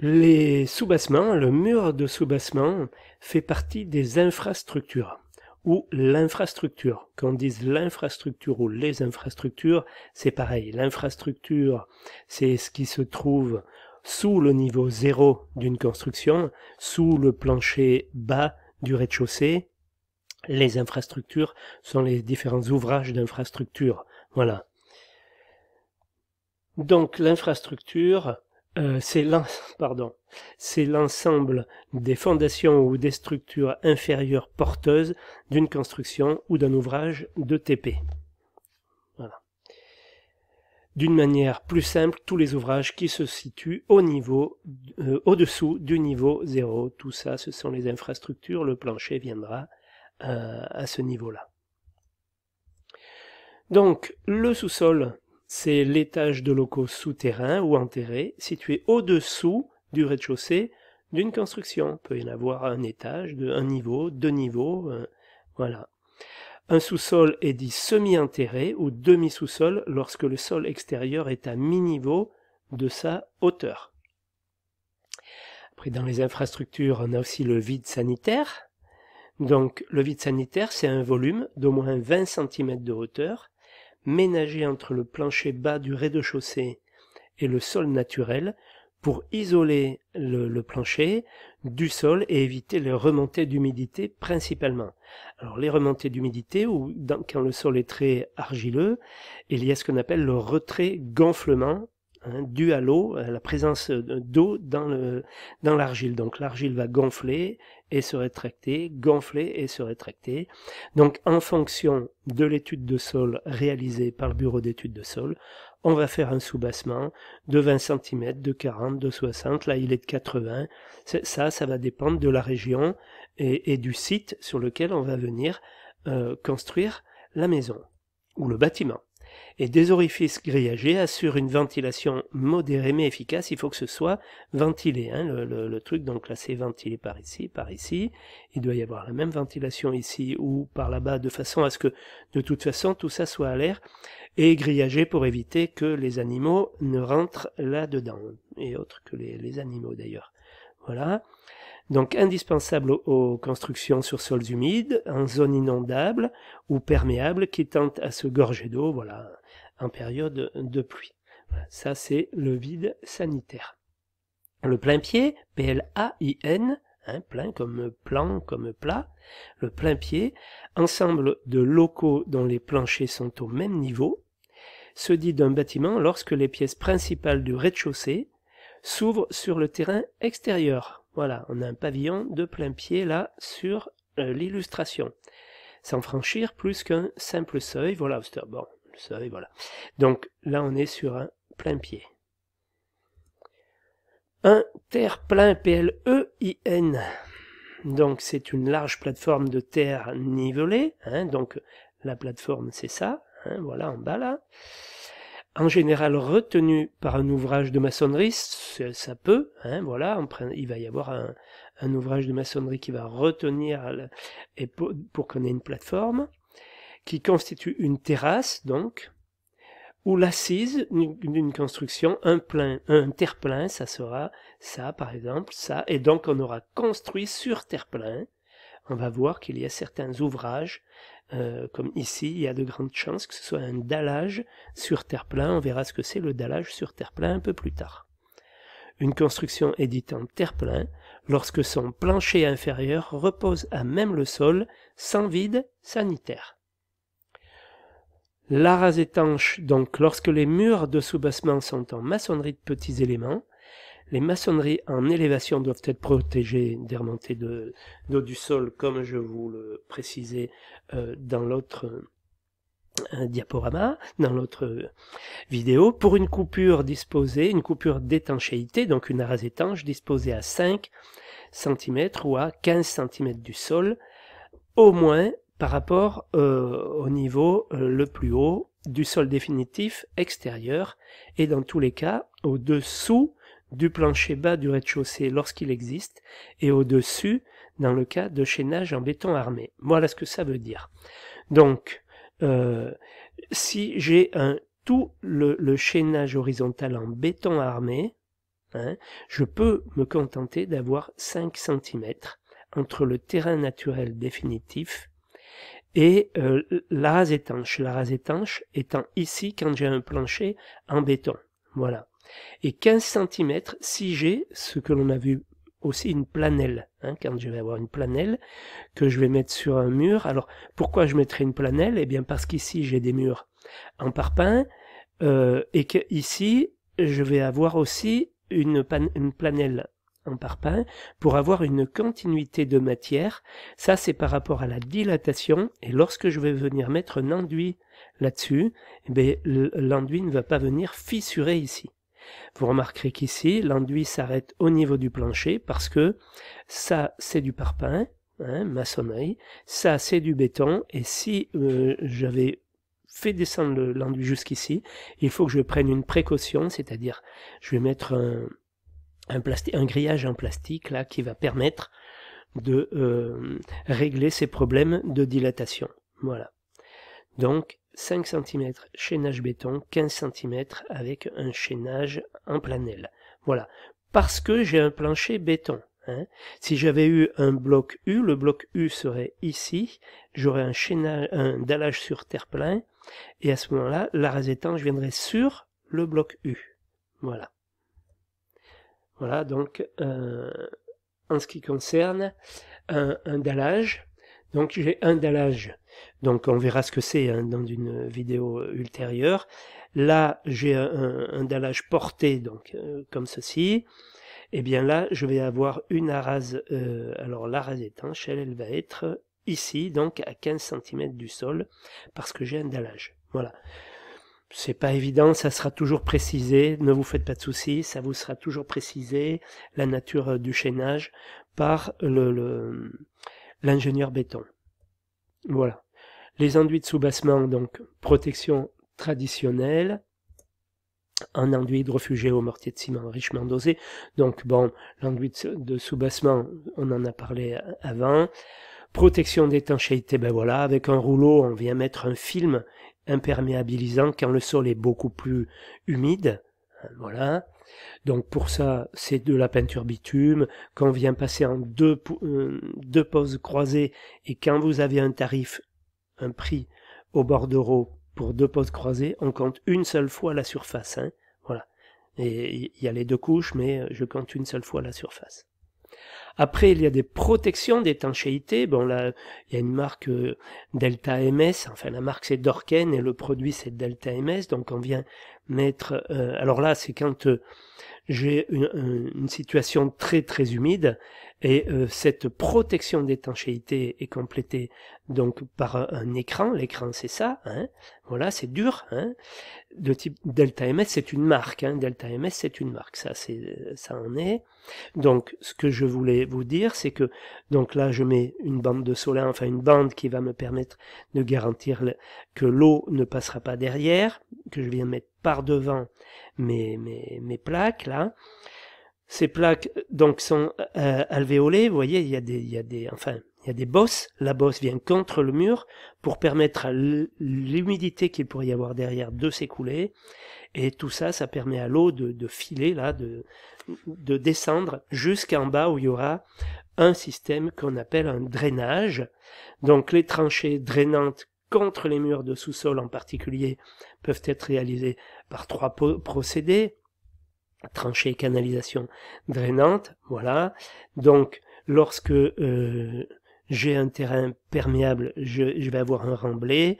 Les sous-bassements, le mur de sous-bassement fait partie des infrastructures ou l'infrastructure. Quand on dise l'infrastructure ou les infrastructures, c'est pareil. L'infrastructure, c'est ce qui se trouve sous le niveau zéro d'une construction, sous le plancher bas du rez-de-chaussée. Les infrastructures sont les différents ouvrages d'infrastructure. Voilà. Donc l'infrastructure, euh, c'est l'ensemble des fondations ou des structures inférieures porteuses d'une construction ou d'un ouvrage de TP. D'une manière plus simple, tous les ouvrages qui se situent au niveau, euh, au-dessous du niveau 0, tout ça, ce sont les infrastructures, le plancher viendra euh, à ce niveau-là. Donc, le sous-sol c'est l'étage de locaux souterrains ou enterrés situé au-dessous du rez-de-chaussée d'une construction. Il peut y en avoir un étage, de un niveau, deux niveaux, euh, voilà. Un sous-sol est dit semi-enterré ou demi-sous-sol lorsque le sol extérieur est à mi-niveau de sa hauteur. Après, dans les infrastructures, on a aussi le vide sanitaire. Donc, le vide sanitaire, c'est un volume d'au moins 20 cm de hauteur ménager entre le plancher bas du rez-de-chaussée et le sol naturel pour isoler le, le, plancher du sol et éviter les remontées d'humidité principalement. Alors les remontées d'humidité, ou quand le sol est très argileux, il y a ce qu'on appelle le retrait gonflement dû à l'eau, à la présence d'eau dans le dans l'argile. Donc l'argile va gonfler et se rétracter, gonfler et se rétracter. Donc en fonction de l'étude de sol réalisée par le bureau d'études de sol, on va faire un soubassement de 20 cm, de 40, de 60, là il est de 80. Ça, ça va dépendre de la région et, du site sur lequel on va venir euh, construire la maison ou le bâtiment. Et des orifices grillagés assurent une ventilation modérée mais efficace. Il faut que ce soit ventilé. Hein, le, truc, donc là, c'est ventilé par ici, par ici. Il doit y avoir la même ventilation ici ou par là-bas, de façon à ce que, de toute façon, tout ça soit à l'air et grillagé pour éviter que les animaux ne rentrent là-dedans. Et autres que les animaux, d'ailleurs. Voilà donc indispensable aux constructions sur sols humides, en zone inondable ou perméable qui tentent à se gorger d'eau, voilà, en période de pluie. Ça, c'est le vide sanitaire. Le plein pied, P-L-A-I-N, hein, plein comme plan, comme plat, le plein pied, ensemble de locaux dont les planchers sont au même niveau, se dit d'un bâtiment lorsque les pièces principales du rez-de-chaussée s'ouvrent sur le terrain extérieur, voilà, on a un pavillon de plein pied là sur euh, l'illustration. Sans franchir plus qu'un simple seuil, voilà, bon, le seuil, voilà. Donc là on est sur un plein pied. Un terre-plein e i n Donc c'est une large plateforme de terre nivelée, hein, donc la plateforme c'est ça, hein, voilà en bas là en général retenu par un ouvrage de maçonnerie, ça peut, hein, voilà, il va y avoir un, ouvrage de maçonnerie qui va retenir et pour, qu'on ait une plateforme, qui constitue une terrasse, donc, ou l'assise d'une construction, un plein, un terre-plein, ça sera ça, par exemple, ça, et donc on aura construit sur terre-plein, on va voir qu'il y a certains ouvrages, euh, comme ici, il y a de grandes chances que ce soit un dallage sur terre-plein. On verra ce que c'est le dallage sur terre-plein un peu plus tard. Une construction est dite en terre-plein lorsque son plancher inférieur repose à même le sol sans vide sanitaire. La rase étanche, donc lorsque les murs de soubassement sont en maçonnerie de petits éléments, les maçonneries en élévation doivent être protégées des remontées d'eau du sol, comme je vous le précisais euh, dans l'autre euh, diaporama dans l'autre euh, vidéo pour une coupure disposée, une coupure d'étanchéité, donc une arase étanche disposée à 5 cm ou à 15 cm du sol, au moins par rapport au niveau le plus haut du sol définitif extérieur et dans tous les cas au-dessous du plancher bas du rez-de-chaussée lorsqu'il existe, et au-dessus dans le cas de chaînage en béton armé. Voilà ce que ça veut dire. Donc, euh, si j'ai un tout le, chaînage horizontal en béton armé, hein, je peux me contenter d'avoir 5 cm entre le terrain naturel définitif et euh, la rase étanche. La rase étanche étant ici quand j'ai un plancher en béton. Voilà et 15 cm si j'ai ce que l'on a vu aussi une planelle. Hein, quand je vais avoir une planelle que je vais mettre sur un mur. Alors pourquoi je mettrai une planelle Eh bien parce qu'ici j'ai des murs en parpaing euh, et qu'ici je vais avoir aussi une, planelle en parpaing pour avoir une continuité de matière. Ça c'est par rapport à la dilatation et lorsque je vais venir mettre un enduit là-dessus, eh l'enduit ne va pas venir fissurer ici. Vous remarquerez qu'ici, l'enduit s'arrête au niveau du plancher parce que ça, c'est du parpaing, hein, maçonnerie, ça, c'est du béton, et si euh, j'avais fait descendre l'enduit jusqu'ici, il faut que je prenne une précaution, c'est-à-dire je vais mettre un, un, grillage en plastique là qui va permettre de euh, régler ces problèmes de dilatation. Voilà. Donc 5 cm chaînage béton, 15 cm avec un chaînage en planel. Voilà, parce que j'ai un plancher béton. Hein. Si j'avais eu un bloc U, le bloc U serait ici, j'aurais un, un dallage sur terre-plein, et à ce moment-là, la rase étanche viendrait sur le bloc U. Voilà. Voilà, donc, euh, en ce qui concerne un, un dallage, donc j'ai un dallage. Donc on verra ce que c'est hein, dans une vidéo ultérieure. Là, j'ai un, dallage porté, donc euh, comme ceci. Et eh bien là, je vais avoir une arase. Euh, alors l'arase étanche, elle, elle va être ici, donc à 15 cm du sol, parce que j'ai un dallage. Voilà. C'est pas évident, ça sera toujours précisé, ne vous faites pas de soucis, ça vous sera toujours précisé, la nature euh, du chaînage, par le, le l'ingénieur béton. Voilà. Les enduits de soubassement, donc protection traditionnelle, un enduit de refugé au mortier de ciment richement dosé. Donc bon, l'enduit de soubassement, on en a parlé euh, avant. Protection d'étanchéité, ben voilà, avec un rouleau, on vient mettre un film imperméabilisant quand le sol est beaucoup plus humide. Euh, voilà. Donc pour ça, c'est de la peinture bitume. Quand on vient passer en deux, euh, deux poses croisées et quand vous avez un tarif, un prix au bordereau pour deux poses croisées, on compte une seule fois la surface. Hein. Voilà. Et il y a les deux couches, mais je compte une seule fois la surface. Après, il y a des protections d'étanchéité. Bon, là, il y a une marque euh, Delta MS. Enfin, la marque c'est Dorken et le produit c'est Delta MS. Donc, on vient mettre. Euh, alors là, c'est quand euh, j'ai une, une, situation très très humide et euh, cette protection d'étanchéité est complétée donc par un écran. L'écran, c'est ça, hein, voilà, c'est dur. Hein de type Delta MS, c'est une marque. Hein Delta MS, c'est une marque. Ça, c'est, euh, ça en est. Donc, ce que je voulais vous dire, c'est que donc là, je mets une bande de soleil, enfin une bande qui va me permettre de garantir que l'eau ne passera pas derrière, que je viens mettre par devant mes, mes, mes plaques là. Ces plaques donc sont euh, alvéolées. Vous voyez, il y a des, il y a des, enfin il y a des bosses, la bosse vient contre le mur pour permettre à l'humidité qu'il pourrait y avoir derrière de s'écouler. Et tout ça, ça permet à l'eau de, filer, là, de, de descendre jusqu'en bas où il y aura un système qu'on appelle un drainage. Donc les tranchées drainantes contre les murs de sous-sol en particulier peuvent être réalisées par trois procédés. Tranchées, canalisation drainante, voilà. Donc lorsque euh, j'ai un terrain perméable, je, vais avoir un remblai.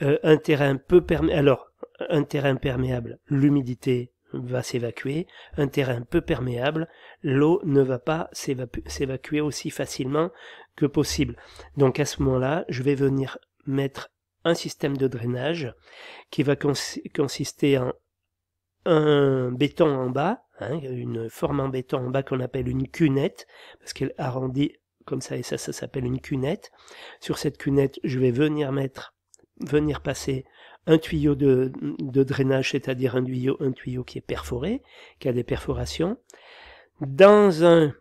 Euh, un terrain peu perméable, alors un terrain perméable, l'humidité va s'évacuer. Un terrain peu perméable, l'eau ne va pas s'évacuer aussi facilement que possible. Donc à ce moment-là, je vais venir mettre un système de drainage qui va consister en un béton en bas, hein, une forme en béton en bas qu'on appelle une cunette, parce qu'elle arrondit comme ça, et ça, ça s'appelle une cunette. Sur cette cunette, je vais venir mettre, venir passer un tuyau de, de drainage, c'est-à-dire un tuyau, un tuyau qui est perforé, qui a des perforations, dans un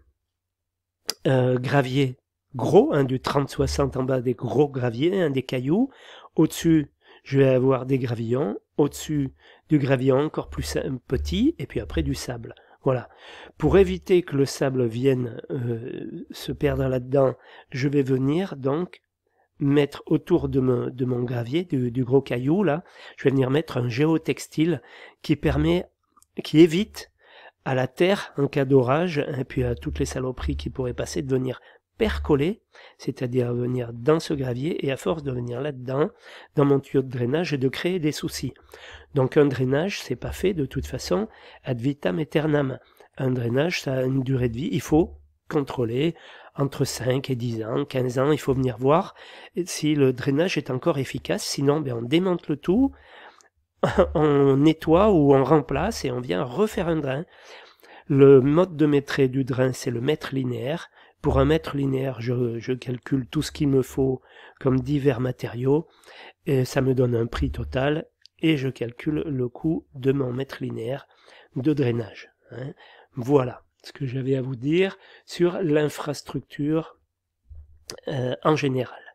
euh, gravier gros, un du 30-60 en bas des gros graviers, un des cailloux, au-dessus je vais avoir des gravillons, au-dessus du gravillon encore plus euh, petit, et puis après du sable. Voilà. Pour éviter que le sable vienne euh, se perdre là-dedans, je vais venir donc mettre autour de, de mon gravier, du, du, gros caillou là, je vais venir mettre un géotextile qui permet, qui évite à la terre en cas d'orage, et puis à toutes les saloperies qui pourraient passer, de venir percoler, c'est-à-dire venir dans ce gravier, et à force de venir là-dedans, dans mon tuyau de drainage, et de créer des soucis. Donc un drainage, c'est pas fait de toute façon ad vitam aeternam. Un drainage, ça a une durée de vie, il faut contrôler entre 5 et 10 ans, 15 ans, il faut venir voir si le drainage est encore efficace, sinon ben, on démonte le tout, on nettoie ou on remplace et on vient refaire un drain. Le mode de maîtrise du drain, c'est le mètre linéaire. Pour un mètre linéaire, je, calcule tout ce qu'il me faut comme divers matériaux, et ça me donne un prix total, et je calcule le coût de mon mètre linéaire de drainage. Hein. Voilà ce que j'avais à vous dire sur l'infrastructure euh, en général.